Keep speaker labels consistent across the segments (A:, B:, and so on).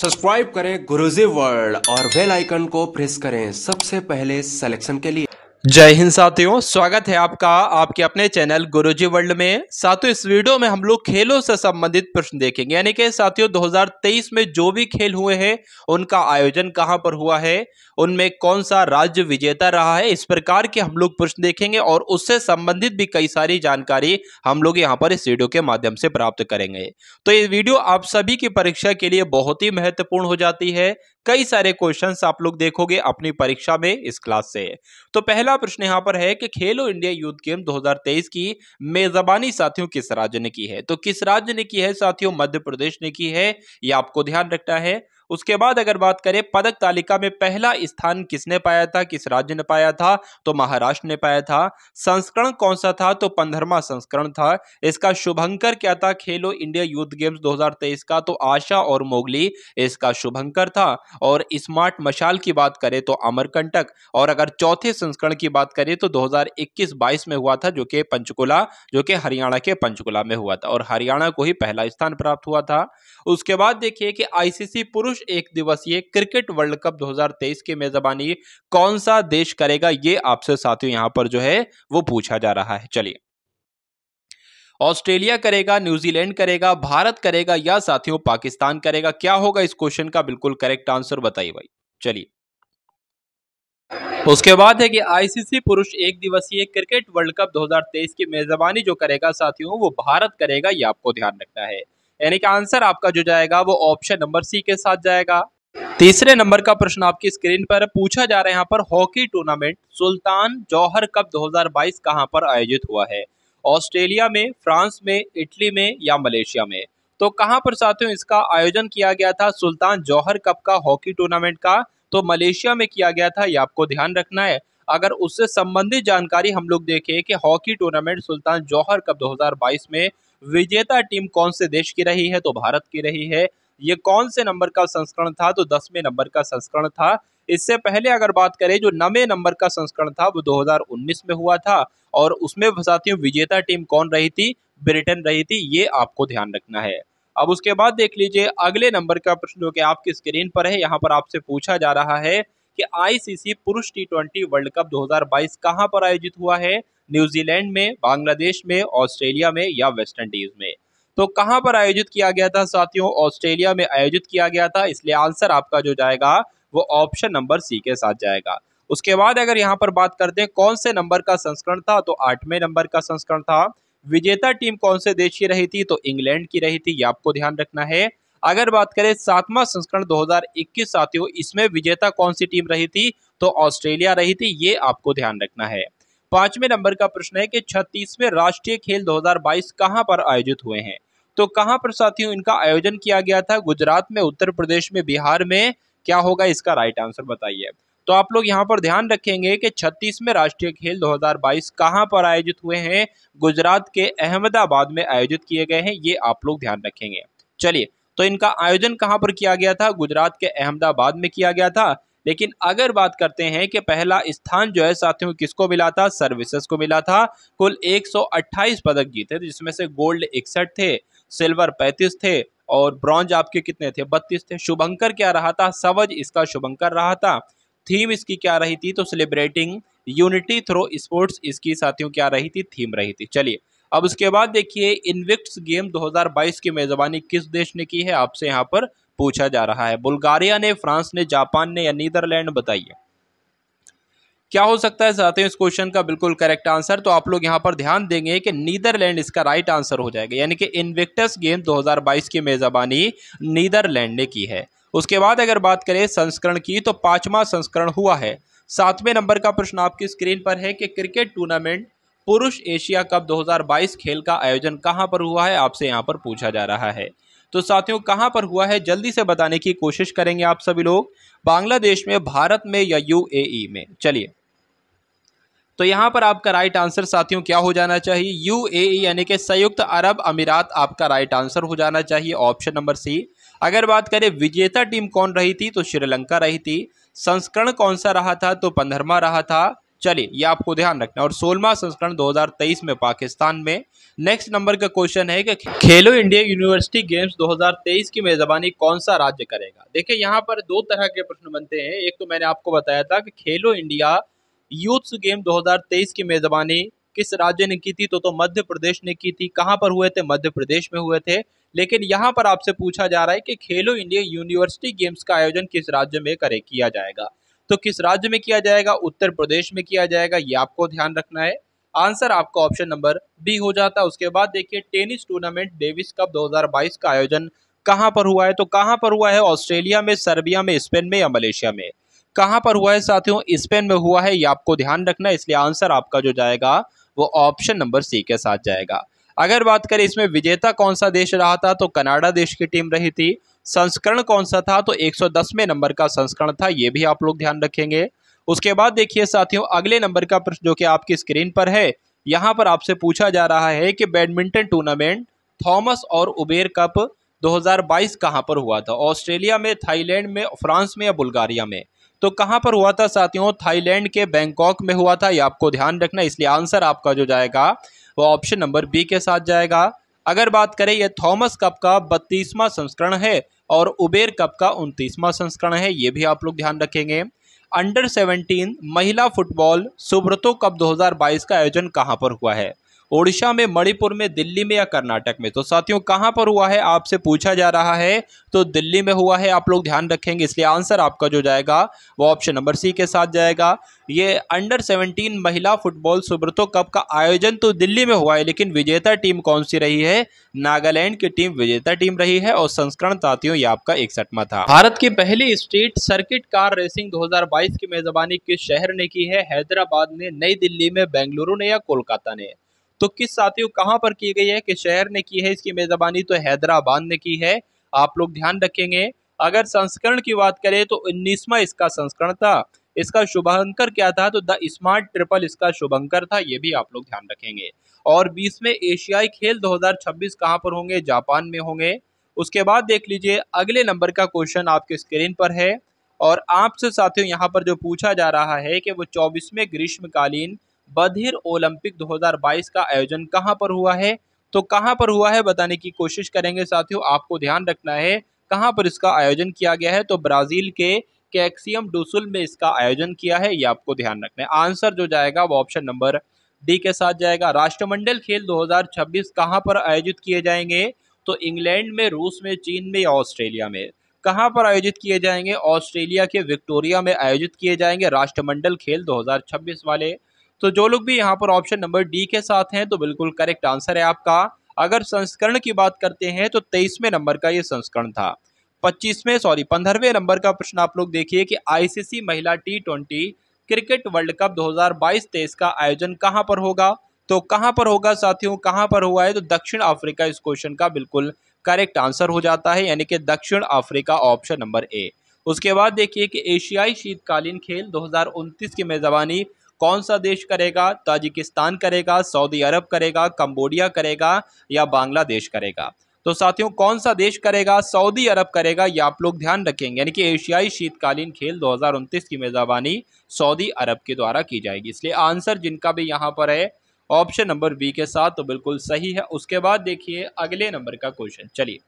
A: subscribe करें Guruji world और bell icon को प्रेस करें सबसे पहले सिलेक्शन के लिए जय हिंद साथियों स्वागत है आपका आपके अपने चैनल गुरुजी वर्ल्ड में साथियों इस वीडियो में हम लोग खेलों से संबंधित प्रश्न देखेंगे यानी कि साथियों 2023 में जो भी खेल हुए हैं उनका आयोजन कहां पर हुआ है उनमें कौन सा राज्य विजेता रहा है इस प्रकार के हम लोग प्रश्न देखेंगे और उससे संबंधित भी कई सारी जानकारी हम लोग यहाँ पर इस वीडियो के माध्यम से प्राप्त करेंगे तो ये वीडियो आप सभी की परीक्षा के लिए बहुत ही महत्वपूर्ण हो जाती है कई सारे क्वेश्चन आप लोग देखोगे अपनी परीक्षा में इस क्लास से तो पहला प्रश्न यहाँ पर है कि खेलो इंडिया यूथ गेम 2023 की मेजबानी साथियों किस राज्य ने की है तो किस राज्य ने की है साथियों मध्य प्रदेश ने की है यह आपको ध्यान रखना है उसके बाद अगर बात करें पदक तालिका में पहला स्थान किसने पाया था किस राज्य ने पाया था तो महाराष्ट्र ने पाया था संस्करण कौन सा था तो पंद्रहवा संस्करण था इसका शुभंकर क्या था खेलो इंडिया यूथ गेम्स 2023 का तो आशा और मोगली इसका शुभंकर था और स्मार्ट मशाल की बात करें तो अमरकंटक और अगर चौथे संस्करण की बात करें तो दो हजार में हुआ था जो कि पंचकुला जो कि हरियाणा के पंचकुला में हुआ था और हरियाणा को ही पहला स्थान प्राप्त हुआ था उसके बाद देखिए कि आईसीसी पुरुष पुरुष एक दिवसीय क्रिकेट वर्ल्ड कप 2023 की मेजबानी कौन सा देश करेगा ये आपसे साथियों यहां पर जो है वो पूछा जा रहा है चलिए ऑस्ट्रेलिया करेगा न्यूजीलैंड करेगा भारत करेगा या साथियों पाकिस्तान करेगा क्या होगा इस क्वेश्चन का बिल्कुल करेक्ट आंसर बताइए भाई चलिए उसके बाद है कि आईसीसी पुरुष एक दिवसीय क्रिकेट वर्ल्ड कप 2023 की मेजबानी जो करेगा साथियों वो भारत करेगा ये आपको ध्यान रखना है यानी कि आंसर आपका जो जाएगा वो ऑप्शन नंबर सी के साथ जाएगा तीसरे नंबर का प्रश्न आपकी स्क्रीन पर पूछा जा रहा है यहाँ पर hockey tournament Sultan Johor Cup 2022 कहाँ पर आयोजित हुआ है ऑस्ट्रेलिया में फ्रांस में इटली में या मलेशिया में तो कहाँ पर साथियों इसका आयोजन किया गया था सुल्तान जौहर कप का हॉकी टूर्नामेंट का तो मलेशिया में किया गया था ये आपको ध्यान रखना है अगर उससे संबंधित जानकारी हम लोग देखें कि hockey tournament Sultan Johor Cup 2022 में विजेता टीम कौन से देश की रही है तो भारत की रही है ये कौन से नंबर का संस्करण था तो दसवें नंबर का संस्करण था इससे पहले अगर बात करें जो नवे नंबर का संस्करण था वो 2019 में हुआ था और उसमें साथियों विजेता टीम कौन रही थी ब्रिटेन रही थी ये आपको ध्यान रखना है अब उसके बाद देख लीजिए अगले नंबर का प्रश्न जो कि आपकी स्क्रीन पर है यहाँ पर आपसे पूछा जा रहा है कि आईसीसी पुरुष टी ट्वेंटी वर्ल्ड कप 2022 कहां पर आयोजित हुआ है न्यूजीलैंड में बांग्लादेश में ऑस्ट्रेलिया में या वेस्ट इंडीज में तो कहां पर आयोजित किया गया था साथियों ऑस्ट्रेलिया में आयोजित किया गया था इसलिए आंसर आपका जो जाएगा वो ऑप्शन नंबर सी के साथ जाएगा उसके बाद अगर यहाँ पर बात करते हैं कौन से नंबर का संस्करण था तो आठवें नंबर का संस्करण था विजेता टीम कौन से देश की रही थी तो इंग्लैंड की रही थी ये आपको ध्यान रखना है अगर बात करें सातवां संस्करण 2021 साथियों इसमें विजेता कौन सी टीम रही थी तो ऑस्ट्रेलिया रही थी ये आपको ध्यान रखना है पांचवें नंबर का प्रश्न है कि छत्तीसवें राष्ट्रीय खेल 2022 कहां पर आयोजित हुए हैं तो कहां पर साथियों इनका आयोजन किया गया था गुजरात में उत्तर प्रदेश में बिहार में क्या होगा इसका राइट आंसर बताइए तो आप लोग यहां पर ध्यान रखेंगे कि छत्तीसवें राष्ट्रीय खेल 2022 कहां पर आयोजित हुए हैं गुजरात के अहमदाबाद में आयोजित किए गए हैं ये आप लोग ध्यान रखेंगे चलिए तो इनका आयोजन कहां पर किया गया था गुजरात के अहमदाबाद में किया गया था लेकिन अगर बात करते हैं कि पहला स्थान जो है साथियों किसको मिला था सर्विसेज को मिला था कुल 128 पदक जीते थे जिसमें से गोल्ड इकसठ थे सिल्वर 35 थे और ब्रॉन्ज आपके कितने थे 32 थे शुभंकर क्या रहा था सवज इसका शुभंकर रहा था थीम इसकी क्या रही थी तो सेलिब्रेटिंग यूनिटी थ्रो स्पोर्ट्स इसकी साथियों क्या रही थी थीम रही थी चलिए अब उसके बाद देखिए इनविक्स गेम 2022 की मेज़बानी किस देश ने की है आपसे यहाँ पर पूछा जा रहा है बुल्गारिया ने फ्रांस ने जापान ने या नीदरलैंड बताइए क्या हो सकता है साथियों इस क्वेश्चन का बिल्कुल करेक्ट आंसर तो आप लोग यहाँ पर ध्यान देंगे कि नीदरलैंड इसका राइट आंसर हो जाएगा यानी कि इन्विक्टस गेम 2022 की मेज़बानी नीदरलैंड ने की है उसके बाद अगर बात करें संस्करण की तो पांचवा संस्करण हुआ है सातवें नंबर का प्रश्न आपकी स्क्रीन पर है कि क्रिकेट टूर्नामेंट पुरुष एशिया कप 2022 खेल का आयोजन कहाँ पर हुआ है आपसे यहाँ पर पूछा जा रहा है तो साथियों कहाँ पर हुआ है जल्दी से बताने की कोशिश करेंगे आप सभी लोग बांग्लादेश में भारत में या यूएई में चलिए तो यहाँ पर आपका राइट आंसर साथियों क्या हो जाना चाहिए यूएई यानी कि संयुक्त अरब अमीरात आपका राइट आंसर हो जाना चाहिए ऑप्शन नंबर सी अगर बात करें विजेता टीम कौन रही थी तो श्रीलंका रही थी संस्करण कौन सा रहा था तो पंद्रहवा रहा था चलिए ये आपको ध्यान रखना और सोलवा संस्करण 2023 में पाकिस्तान में नेक्स्ट नंबर का क्वेश्चन है कि खेलो इंडिया यूनिवर्सिटी गेम्स 2023 की मेजबानी कौन सा राज्य करेगा देखिए यहाँ पर दो तरह के प्रश्न बनते हैं एक तो मैंने आपको बताया था कि खेलो इंडिया यूथ्स गेम 2023 की मेजबानी किस राज्य ने की थी तो तो मध्य प्रदेश ने की थी कहाँ पर हुए थे मध्य प्रदेश में हुए थे लेकिन यहाँ पर आपसे पूछा जा रहा है कि खेलो इंडिया यूनिवर्सिटी गेम्स का आयोजन किस राज्य में करे किया जाएगा तो किस राज्य में किया जाएगा उत्तर प्रदेश में किया जाएगा ये आपको ध्यान रखना है आंसर आपका ऑप्शन नंबर बी हो जाता है उसके बाद देखिए टेनिस टूर्नामेंट डेविस कप 2022 का आयोजन कहां पर हुआ है तो कहां पर हुआ है ऑस्ट्रेलिया में सर्बिया में स्पेन में या मलेशिया में कहां पर हुआ है साथियों स्पेन में हुआ है ये आपको ध्यान रखना है इसलिए आंसर आपका जो जाएगा वो ऑप्शन नंबर सी के साथ जाएगा अगर बात करें इसमें विजेता कौन सा देश रहा था तो कनाडा देश की टीम रही थी संस्करण कौन सा था तो एक 110वें नंबर का संस्करण था ये भी आप लोग ध्यान रखेंगे उसके बाद देखिए साथियों अगले नंबर का प्रश्न जो कि आपकी स्क्रीन पर है यहाँ पर आपसे पूछा जा रहा है कि बैडमिंटन टूर्नामेंट थॉमस और उबेर कप 2022 कहाँ पर हुआ था ऑस्ट्रेलिया में थाईलैंड में फ्रांस में या बुल्गारिया में तो कहाँ पर हुआ था साथियों थाईलैंड के बैंकॉक में हुआ था ये आपको ध्यान रखना इसलिए आंसर आपका जो जाएगा वो ऑप्शन नंबर बी के साथ जाएगा अगर बात करें यह थॉमस कप का बत्तीसवां संस्करण है और उबेर कप का उनतीसवां संस्करण है ये भी आप लोग ध्यान रखेंगे अंडर 17 महिला फुटबॉल सुब्रतो कप 2022 का आयोजन कहाँ पर हुआ है ओडिशा में मणिपुर में दिल्ली में या कर्नाटक में तो साथियों कहाँ पर हुआ है आपसे पूछा जा रहा है तो दिल्ली में हुआ है आप लोग ध्यान रखेंगे इसलिए आंसर आपका जो जाएगा वो ऑप्शन नंबर सी के साथ जाएगा ये अंडर सेवनटीन महिला फुटबॉल सुब्रतो कप का आयोजन तो दिल्ली में हुआ है लेकिन विजेता टीम कौन सी रही है नागालैंड की टीम विजेता टीम रही है और संस्करण साथियों ये आपका इकसठवा था भारत की पहली स्ट्रीट सर्किट कार रेसिंग दो की मेजबानी किस शहर ने की है हैदराबाद ने नई दिल्ली में बेंगलुरु ने या कोलकाता ने तो किस साथियों कहाँ पर की गई है किस शहर ने की है इसकी मेज़बानी तो हैदराबाद ने की है आप लोग ध्यान रखेंगे अगर संस्करण की बात करें तो उन्नीसवा इसका संस्करण था इसका शुभंकर क्या था तो द स्मार्ट ट्रिपल इसका शुभंकर था ये भी आप लोग ध्यान रखेंगे और बीसवें एशियाई खेल 2026 कहाँ पर होंगे जापान में होंगे उसके बाद देख लीजिए अगले नंबर का क्वेश्चन आपके स्क्रीन पर है और आपसे साथियों यहाँ पर जो पूछा जा रहा है कि वो चौबीसवें ग्रीष्मकालीन बधिर ओलंपिक 2022 का आयोजन कहां पर हुआ है तो कहां पर हुआ है बताने की कोशिश करेंगे साथियों आपको ध्यान रखना है कहां पर इसका आयोजन किया गया है तो ब्राज़ील के कैक्सियम डुसुल में इसका आयोजन किया है ये आपको ध्यान रखना है आंसर जो जाएगा वो ऑप्शन नंबर डी के साथ जाएगा राष्ट्रमंडल खेल 2026 कहां पर आयोजित किए जाएंगे तो इंग्लैंड में रूस में चीन में या ऑस्ट्रेलिया में कहां पर आयोजित किए जाएंगे ऑस्ट्रेलिया के विक्टोरिया में आयोजित किए जाएंगे राष्ट्रमंडल खेल 2026 वाले तो जो लोग भी यहाँ पर ऑप्शन नंबर डी के साथ हैं तो बिल्कुल करेक्ट आंसर है आपका अगर संस्करण की बात करते हैं तो तेईसवें नंबर का ये संस्करण था पच्चीसवें सॉरी पंद्रहवें नंबर का प्रश्न आप लोग देखिए कि आईसीसी महिला T twenty cricket World Cup 2022-23 का आयोजन कहाँ पर होगा तो कहाँ पर होगा साथियों कहाँ पर हुआ है तो दक्षिण अफ्रीका इस क्वेश्चन का बिल्कुल करेक्ट आंसर हो जाता है यानी कि दक्षिण अफ्रीका ऑप्शन नंबर ए उसके बाद देखिए कि एशियाई शीतकालीन खेल दो 2029 की मेज़बानी कौन सा देश करेगा ताजिकिस्तान करेगा सऊदी अरब करेगा कंबोडिया करेगा या बांग्लादेश करेगा तो साथियों कौन सा देश करेगा सऊदी अरब करेगा ये आप लोग ध्यान रखेंगे यानी कि एशियाई शीतकालीन खेल दो की मेज़बानी सऊदी अरब के द्वारा की जाएगी इसलिए आंसर जिनका भी यहाँ पर है ऑप्शन नंबर बी के साथ तो बिल्कुल सही है उसके बाद देखिए अगले नंबर का क्वेश्चन चलिए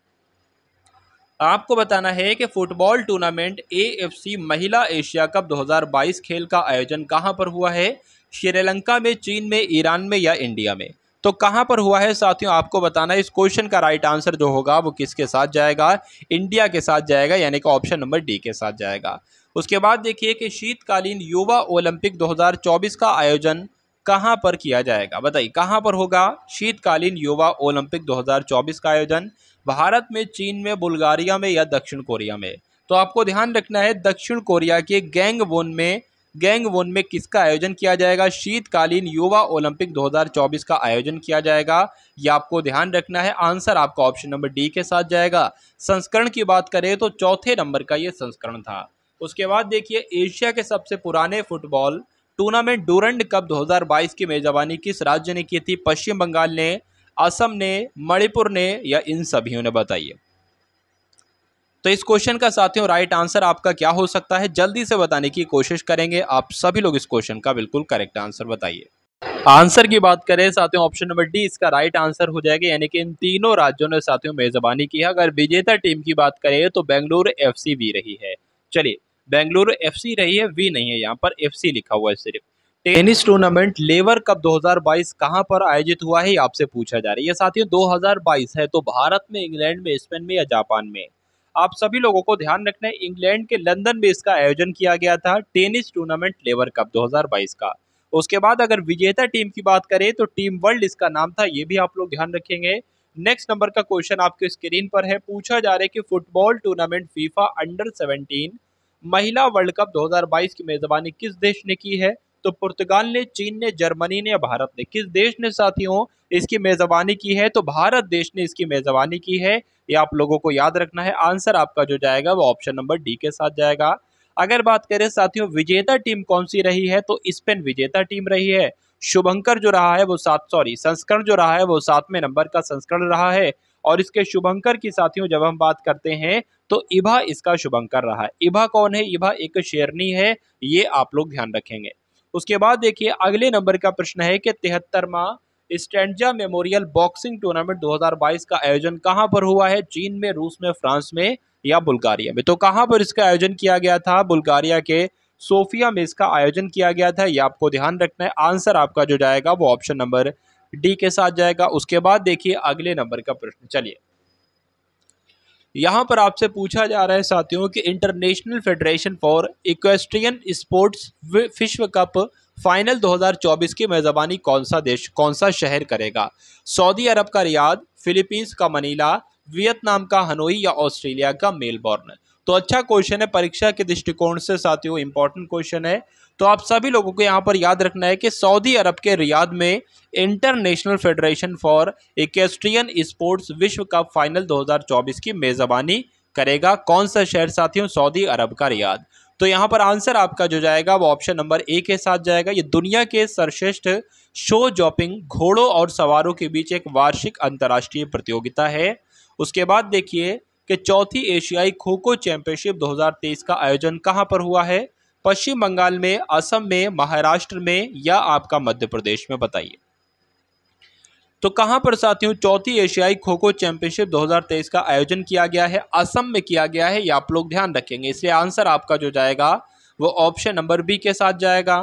A: आपको बताना है कि फुटबॉल टूर्नामेंट एएफसी महिला एशिया कप 2022 खेल का आयोजन कहां पर हुआ है श्रीलंका में चीन में ईरान में या इंडिया में तो कहां पर हुआ है साथियों आपको बताना है इस क्वेश्चन का राइट आंसर जो होगा वो किसके साथ जाएगा इंडिया के साथ जाएगा यानी कि ऑप्शन नंबर डी के साथ जाएगा उसके बाद देखिए कि शीतकालीन युवा ओलंपिक 2024 का आयोजन कहां पर किया जाएगा बताइए कहां पर होगा शीतकालीन युवा ओलंपिक 2024 का आयोजन भारत में चीन में बुल्गारिया में या दक्षिण कोरिया में तो आपको ध्यान रखना है दक्षिण कोरिया के गैंग वोन में गैंग वोन में किसका आयोजन किया जाएगा शीतकालीन युवा ओलंपिक 2024 का आयोजन किया जाएगा यह आपको ध्यान रखना है आंसर आपका ऑप्शन नंबर डी के साथ जाएगा संस्करण की बात करें तो चौथे नंबर का ये संस्करण था उसके बाद देखिए एशिया के सबसे पुराने फुटबॉल टूर्नामेंट डूरंड कप 2022 की मेजबानी किस राज्य ने की थी पश्चिम बंगाल ने असम ने मणिपुर ने या इन सभी ने बताइए तो इस क्वेश्चन का साथियों राइट आंसर आपका क्या हो सकता है जल्दी से बताने की कोशिश करेंगे आप सभी लोग इस क्वेश्चन का बिल्कुल करेक्ट आंसर बताइए आंसर की बात करें साथियों ऑप्शन नंबर डी इसका राइट आंसर हो जाएगा यानी कि इन तीनों राज्यों ने साथियों मेजबानी की है अगर विजेता टीम की बात करें तो बेंगलुरु एफ वी रही है चलिए बेंगलुरु एफ रही है वी नहीं है यहाँ पर एफ लिखा हुआ है सिर्फ टेनिस टूर्नामेंट लेवर कप 2022 कहां पर आयोजित हुआ है आपसे पूछा जा रहा है ये साथियों 2022 है तो भारत में इंग्लैंड में स्पेन में या जापान में आप सभी लोगों को ध्यान रखना है इंग्लैंड के लंदन में इसका आयोजन किया गया था टेनिस टूर्नामेंट लेवर कप 2022 का उसके बाद अगर विजेता टीम की बात करें तो टीम वर्ल्ड इसका नाम था ये भी आप लोग ध्यान रखेंगे नेक्स्ट नंबर का क्वेश्चन आपके स्क्रीन पर है पूछा जा रहा है कि football tournament FIFA under seventeen महिला वर्ल्ड कप 2022 की मेजबानी किस देश ने की है तो पुर्तगाल ने चीन ने जर्मनी ने भारत ने किस देश ने साथियों इसकी मेज़बानी की है तो भारत देश ने इसकी मेज़बानी की है ये आप लोगों को याद रखना है आंसर आपका जो जाएगा वो ऑप्शन नंबर डी के साथ जाएगा अगर बात करें साथियों विजेता टीम कौन सी रही है तो स्पेन विजेता टीम रही है शुभंकर जो रहा है वो सात सॉरी संस्करण जो रहा है वो सातवें नंबर का संस्करण रहा है और इसके शुभंकर की साथियों जब हम बात करते हैं तो इभा इसका शुभंकर रहा है इभा कौन है इभा एक शेरनी है ये आप लोग ध्यान रखेंगे उसके बाद देखिए अगले नंबर का प्रश्न है कि तिहत्तरवा स्टैंडा मेमोरियल बॉक्सिंग टूर्नामेंट 2022 का आयोजन कहां पर हुआ है चीन में रूस में फ्रांस में या बुल्गारिया में तो कहां पर इसका आयोजन किया गया था बुल्गारिया के सोफिया में इसका आयोजन किया गया था यह आपको ध्यान रखना है आंसर आपका जो जाएगा वो ऑप्शन नंबर डी के साथ जाएगा उसके बाद देखिए अगले नंबर का प्रश्न चलिए यहाँ पर आपसे पूछा जा रहा है साथियों कि International Federation for Equestrian Sports विश्व कप फाइनल 2024 की मेज़बानी कौन सा देश कौन सा शहर करेगा सऊदी अरब का रियाद फिलीपींस का मनीला वियतनाम का हनोई या ऑस्ट्रेलिया का मेलबॉर्न तो अच्छा क्वेश्चन है परीक्षा के दृष्टिकोण से साथियों इंपॉर्टेंट क्वेश्चन है तो आप सभी लोगों को यहाँ पर याद रखना है कि सऊदी अरब के रियाद में International Federation for Equestrian Sports विश्व कप फाइनल 2024 की मेज़बानी करेगा कौन सा शहर साथियों सऊदी अरब का रियाद तो यहाँ पर आंसर आपका जो जाएगा वो ऑप्शन नंबर ए के साथ जाएगा ये दुनिया के सर्वश्रेष्ठ शो जॉपिंग घोड़ों और सवारों के बीच एक वार्षिक अंतर्राष्ट्रीय प्रतियोगिता है उसके बाद देखिए कि चौथी एशियाई खो खो चैंपियनशिप 2023 का आयोजन कहां पर हुआ है पश्चिम बंगाल में असम में महाराष्ट्र में या आपका मध्य प्रदेश में बताइए तो कहां पर साथियों चौथी एशियाई खो खो चैंपियनशिप 2023 का आयोजन किया गया है असम में किया गया है ये आप लोग ध्यान रखेंगे इसलिए आंसर आपका जो जाएगा वो ऑप्शन नंबर बी के साथ जाएगा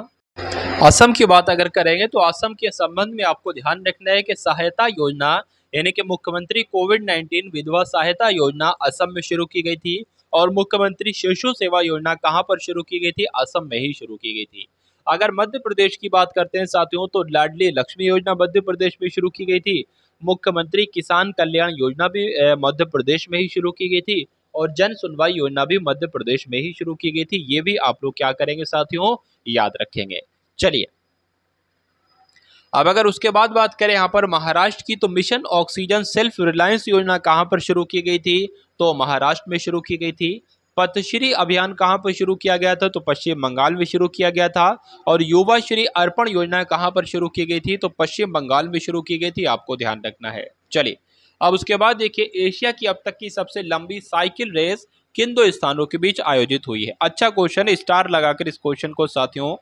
A: असम की बात अगर करेंगे तो असम के संबंध में आपको ध्यान रखना है कि सहायता योजना यानी कि मुख्यमंत्री कोविड 19 विधवा सहायता योजना असम में शुरू की गई थी और मुख्यमंत्री शिशु सेवा योजना कहाँ पर शुरू की गई थी असम में ही शुरू की गई थी अगर मध्य प्रदेश की बात करते हैं साथियों तो लाडली लक्ष्मी योजना मध्य प्रदेश में शुरू की गई थी मुख्यमंत्री किसान कल्याण योजना भी मध्य प्रदेश में ही शुरू की गई थी और जन सुनवाई योजना भी मध्य प्रदेश में ही शुरू की गई थी ये भी आप लोग क्या करेंगे साथियों याद रखेंगे चलिए अब अगर उसके बाद बात करें यहाँ पर महाराष्ट्र की तो मिशन ऑक्सीजन सेल्फ रिलायंस योजना कहाँ पर शुरू की गई थी तो महाराष्ट्र में शुरू की गई थी पथश्री अभियान कहाँ पर शुरू किया गया था तो पश्चिम बंगाल में शुरू किया गया था और युवा श्री अर्पण योजना कहाँ पर शुरू की गई थी तो पश्चिम बंगाल में शुरू की गई थी आपको ध्यान रखना है चलिए अब उसके बाद देखिए एशिया की अब तक की सबसे लंबी साइकिल रेस किन दो स्थानों के बीच आयोजित हुई है अच्छा क्वेश्चन स्टार लगाकर इस क्वेश्चन को साथियों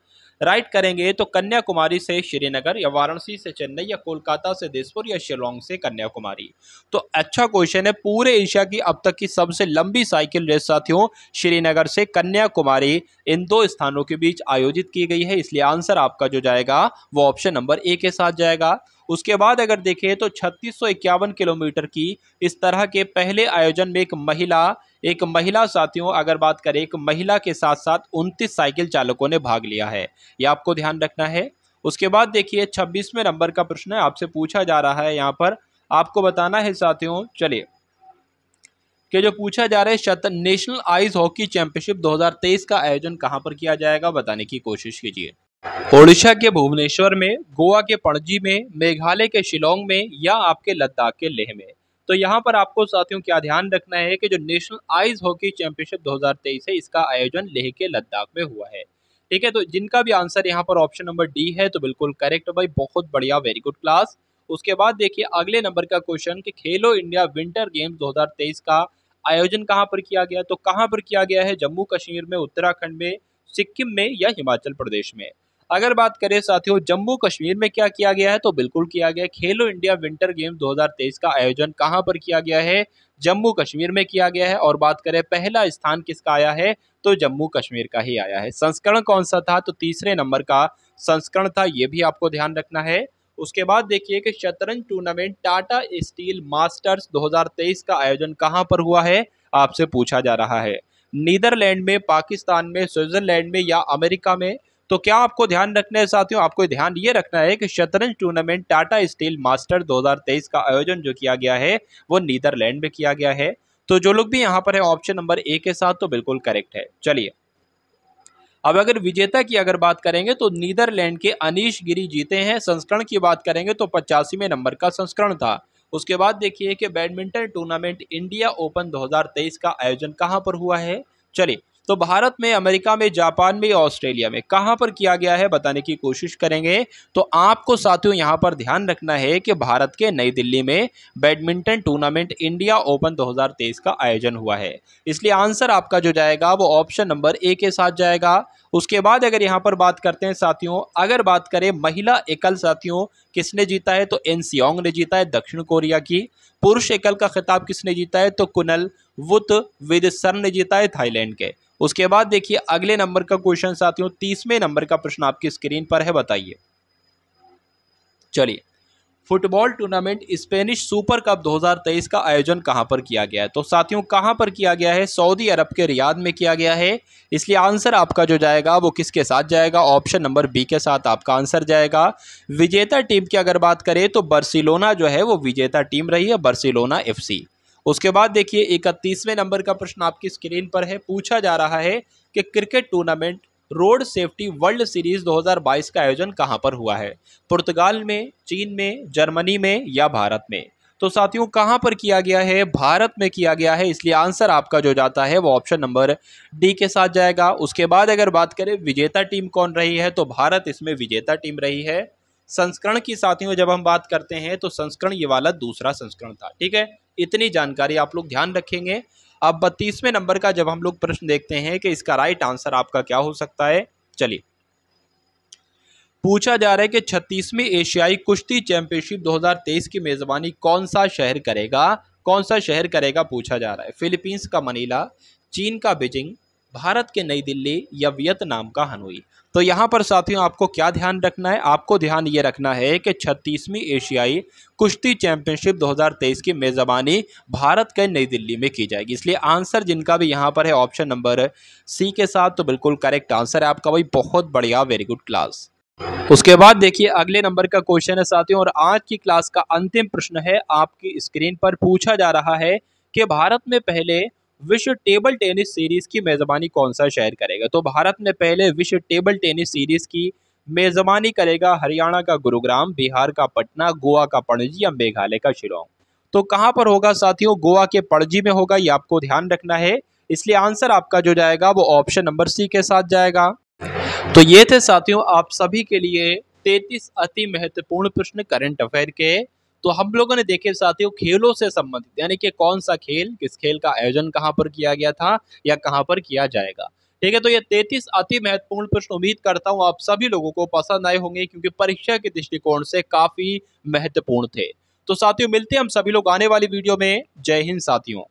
A: राइट करेंगे तो कन्याकुमारी से श्रीनगर या वाराणसी से चेन्नई या कोलकाता से देशपुर या शिलोंग से कन्याकुमारी तो अच्छा क्वेश्चन है पूरे एशिया की अब तक की सबसे लंबी साइकिल रेस साथियों श्रीनगर से कन्याकुमारी इन दो स्थानों के बीच आयोजित की गई है इसलिए आंसर आपका जो जाएगा वो ऑप्शन नंबर ए के साथ जाएगा उसके बाद अगर देखें तो छत्तीस किलोमीटर की इस तरह के पहले आयोजन में एक महिला एक महिला साथियों अगर बात करें एक महिला के साथ साथ उनतीस साइकिल चालकों ने भाग लिया है यह आपको ध्यान रखना है उसके बाद देखिए छब्बीसवें नंबर का प्रश्न आपसे पूछा जा रहा है यहाँ पर आपको बताना है साथियों चलिए कि जो पूछा जा रहा है शत नेशनल आइस हॉकी चैंपियनशिप 2023 का आयोजन कहां पर किया जाएगा बताने की कोशिश कीजिए ओडिशा के भुवनेश्वर में गोवा के पणजी में मेघालय के शिलोंग में या आपके लद्दाख के लेह में तो यहाँ पर आपको साथियों क्या ध्यान रखना है कि जो नेशनल आइस हॉकी चैंपियनशिप 2023 है इसका आयोजन लेह के लद्दाख में हुआ है ठीक है तो जिनका भी आंसर यहाँ पर ऑप्शन नंबर डी है तो बिल्कुल करेक्ट भाई बहुत बढ़िया वेरी गुड क्लास उसके बाद देखिए अगले नंबर का क्वेश्चन कि खेलो इंडिया विंटर गेम्स 2023 का आयोजन कहाँ पर किया गया तो कहाँ पर किया गया है जम्मू कश्मीर में उत्तराखंड में सिक्किम में या हिमाचल प्रदेश में अगर बात करें साथियों जम्मू कश्मीर में क्या किया गया है तो बिल्कुल किया गया खेलो इंडिया विंटर गेम 2023 का आयोजन कहां पर किया गया है जम्मू कश्मीर में किया गया है और बात करें पहला स्थान किसका आया है तो जम्मू कश्मीर का ही आया है संस्करण कौन सा था तो तीसरे नंबर का संस्करण था ये भी आपको ध्यान रखना है उसके बाद देखिए कि शतरंज टूर्नामेंट टाटा स्टील मास्टर्स 2023 का आयोजन कहां पर हुआ है आपसे पूछा जा रहा है नीदरलैंड में पाकिस्तान में स्विट्जरलैंड में या अमेरिका में तो क्या आपको ध्यान रखना है साथियों आपको ध्यान ये रखना है कि शतरंज टूर्नामेंट टाटा स्टील मास्टर 2023 का आयोजन जो किया गया है वो नीदरलैंड में किया गया है तो जो लोग भी यहाँ पर है ऑप्शन नंबर ए के साथ तो बिल्कुल करेक्ट है चलिए अब अगर विजेता की अगर बात करेंगे तो नीदरलैंड के अनिश गिरी जीते हैं संस्करण की बात करेंगे तो पचासीवें नंबर का संस्करण था उसके बाद देखिए कि बैडमिंटन टूर्नामेंट इंडिया ओपन 2023 का आयोजन कहां पर हुआ है चलिए तो भारत में अमेरिका में जापान में ऑस्ट्रेलिया में कहाँ पर किया गया है बताने की कोशिश करेंगे तो आपको साथियों यहाँ पर ध्यान रखना है कि भारत के नई दिल्ली में बैडमिंटन टूर्नामेंट इंडिया ओपन 2023 का आयोजन हुआ है इसलिए आंसर आपका जो जाएगा वो ऑप्शन नंबर ए के साथ जाएगा उसके बाद अगर यहाँ पर बात करते हैं साथियों अगर बात करें महिला एकल साथियों किसने जीता है तो एन सियोंग ने जीता है दक्षिण कोरिया की पुरुष एकल का खिताब किसने जीता है तो कुनल वुत विद सर ने जीता है थाईलैंड के उसके बाद देखिए अगले नंबर का क्वेश्चन साथियों तीसवें नंबर का प्रश्न आपकी स्क्रीन पर है बताइए चलिए football tournament Spanish Super Cup 2023 का आयोजन कहां पर किया गया है तो साथियों कहां पर किया गया है सऊदी अरब के रियाद में किया गया है इसलिए आंसर आपका जो जाएगा वो किसके साथ जाएगा ऑप्शन नंबर बी के साथ आपका आंसर जाएगा विजेता टीम की अगर बात करें तो बर्सिलोना जो है वो विजेता टीम रही है बर्सिलोना एफ उसके बाद देखिए इकतीसवें नंबर का प्रश्न आपकी स्क्रीन पर है पूछा जा रहा है कि cricket tournament Road Safety World Series 2022 का आयोजन कहां पर हुआ है पुर्तगाल में चीन में जर्मनी में या भारत में तो साथियों कहां पर किया गया है भारत में किया गया है इसलिए आंसर आपका जो जाता है वो ऑप्शन नंबर डी के साथ जाएगा उसके बाद अगर बात करें विजेता टीम कौन रही है तो भारत इसमें विजेता टीम रही है संस्करण की साथियों जब हम बात करते हैं तो संस्करण ये वाला दूसरा संस्करण था ठीक है इतनी जानकारी आप लोग ध्यान रखेंगे अब बत्तीसवें नंबर का जब हम लोग प्रश्न देखते हैं कि इसका राइट आंसर आपका क्या हो सकता है चलिए पूछा जा रहा है कि छत्तीसवीं एशियाई कुश्ती चैंपियनशिप 2023 की मेज़बानी कौन सा शहर करेगा कौन सा शहर करेगा पूछा जा रहा है फिलीपींस का मनीला चीन का बीजिंग भारत के नई दिल्ली या वियतनाम का हनोई तो यहाँ पर साथियों आपको क्या ध्यान रखना है आपको ध्यान ये रखना है कि छत्तीसवीं एशियाई कुश्ती चैंपियनशिप 2023 की मेज़बानी भारत के नई दिल्ली में की जाएगी इसलिए आंसर जिनका भी यहाँ पर है ऑप्शन नंबर सी के साथ तो बिल्कुल करेक्ट आंसर है आपका भाई बहुत बढ़िया वेरी गुड क्लास उसके बाद देखिए अगले नंबर का क्वेश्चन है साथियों और आज की क्लास का अंतिम प्रश्न है आपकी स्क्रीन पर पूछा जा रहा है कि भारत में पहले विश्व टेबल टेनिस सीरीज की मेज़बानी कौन सा शहर करेगा तो भारत में पहले विश्व टेबल टेनिस सीरीज की मेज़बानी करेगा हरियाणा का गुरुग्राम बिहार का पटना गोवा का पणजी या मेघालय का शिलोंग तो कहां पर होगा साथियों गोवा के पणजी में होगा ये आपको ध्यान रखना है इसलिए आंसर आपका जो जाएगा वो ऑप्शन नंबर सी के साथ जाएगा तो ये थे साथियों आप सभी के लिए तैतीस अति महत्वपूर्ण प्रश्न करंट अफेयर के तो हम लोगों ने देखे साथियों खेलों से संबंधित यानी कि कौन सा खेल किस खेल का आयोजन कहाँ पर किया गया था या कहाँ पर किया जाएगा ठीक है तो ये तैतीस अति महत्वपूर्ण प्रश्न उम्मीद करता हूँ आप सभी लोगों को पसंद आए होंगे क्योंकि परीक्षा के दृष्टिकोण से काफी महत्वपूर्ण थे तो साथियों मिलते हैं हम सभी लोग आने वाली वीडियो में जय हिंद साथियों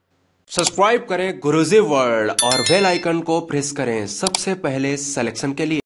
A: सब्सक्राइब करें गुरुजी वर्ल्ड और बेल आइकन को प्रेस करें सबसे पहले सिलेक्शन के लिए